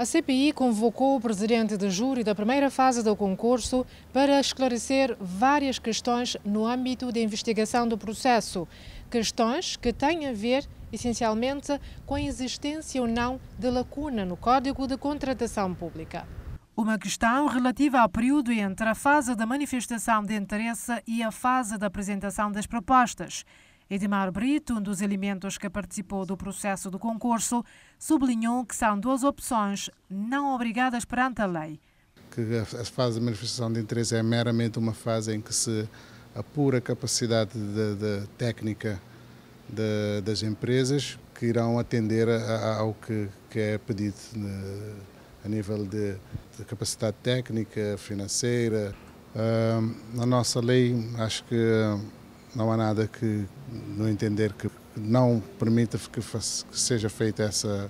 A CPI convocou o presidente de júri da primeira fase do concurso para esclarecer várias questões no âmbito da investigação do processo. Questões que têm a ver, essencialmente, com a existência ou não de lacuna no Código de Contratação Pública. Uma questão relativa ao período entre a fase da manifestação de interesse e a fase da apresentação das propostas. Edmar Brito, um dos elementos que participou do processo do concurso, sublinhou que são duas opções não obrigadas perante a lei. Que a fase de manifestação de interesse é meramente uma fase em que se apura a capacidade de, de técnica de, das empresas que irão atender a, a, ao que, que, é pedido de, eh, a nível de, capacidade técnica, financeira. Uh, na nossa lei, acho que não há nada que, no entender, que não permita que, que seja feita essa,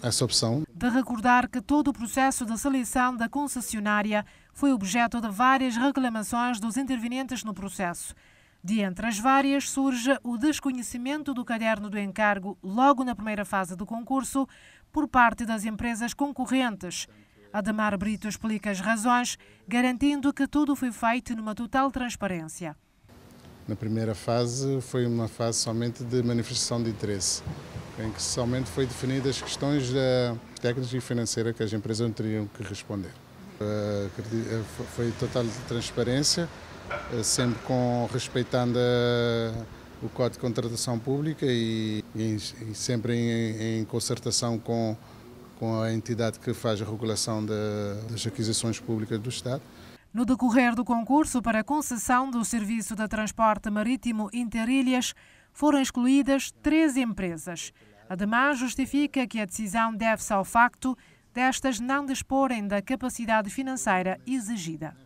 essa opção. De recordar que todo o processo de seleção da concessionária foi objeto de várias reclamações dos intervenientes no processo. De entre as várias surge o desconhecimento do caderno do encargo logo na primeira fase do concurso por parte das empresas concorrentes. Ademar Brito explica as razões, garantindo que tudo foi feito numa total transparência. Na primeira fase foi uma fase somente de manifestação de interesse, em que somente foi definidas as questões técnicas e financeira que as empresas teriam que responder. Eh, eh, foi total transparência, eh, sempre com respeitando o Código de Contratação Pública e, e, e sempre em, em concertação com, com a entidade que faz a regulação de, das aquisições públicas do Estado. No decorrer do concurso para concessão do serviço de transporte marítimo interilhas, foram excluídas três empresas. Ademais, justifica que a decisão deve-se ao facto destas não disporem da capacidade financeira exigida.